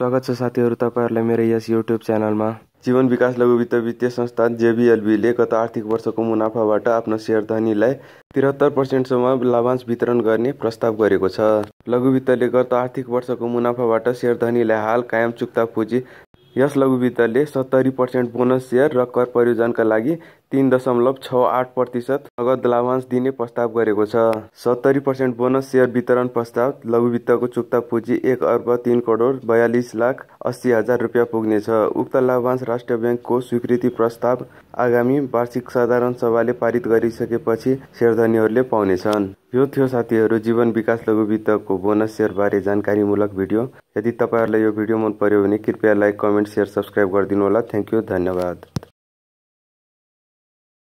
स्वागत छ साथीहरू तपाईँहरूलाई मेरो यस युट्युब च्यानलमा जीवन विकास लघु वित्त वित्तीय संस्थान जेबिएलबीले गत आर्थिक वर्षको मुनाफाबाट आफ्नो सेयर धनीलाई त्रिहत्तर पर्सेन्टसम्म लाभांश वितरण गर्ने प्रस्ताव गरेको छ लघु वित्तले गत आर्थिक वर्षको मुनाफाबाट सेयर धनीलाई हाल कायम चुक्ता पुँजी यस लघु वित्तले सत्तरी पर्सेन्ट बोनस सेयर र कर प्रयोजनका लागि तिन दशमलव छ आठ प्रतिशत नगद लाभांश दिने प्रस्ताव गरेको छ सत्तरी पर्सेन्ट बोनस सेयर वितरण प्रस्ताव लघुवित्तको चुक्ता पुँजी एक अर्ब तिन करोड बयालिस लाख अस्सी हजार रुपियाँ पुग्नेछ उक्त लाभांश राष्ट्र ब्याङ्कको स्वीकृति प्रस्ताव आगामी वार्षिक साधारण सभाले पारित गरिसकेपछि सेयरधनीहरूले पाउनेछन् यो थियो साथीहरू जीवन विकास लघुवित्तको बोनस सेयरबारे जानकारीमूलक भिडियो यदि तपाईँहरूलाई यो भिडियो मन पर्यो भने कृपया लाइक कमेन्ट सेयर सब्सक्राइब गरिदिनु होला थ्याङ्क यू धन्यवाद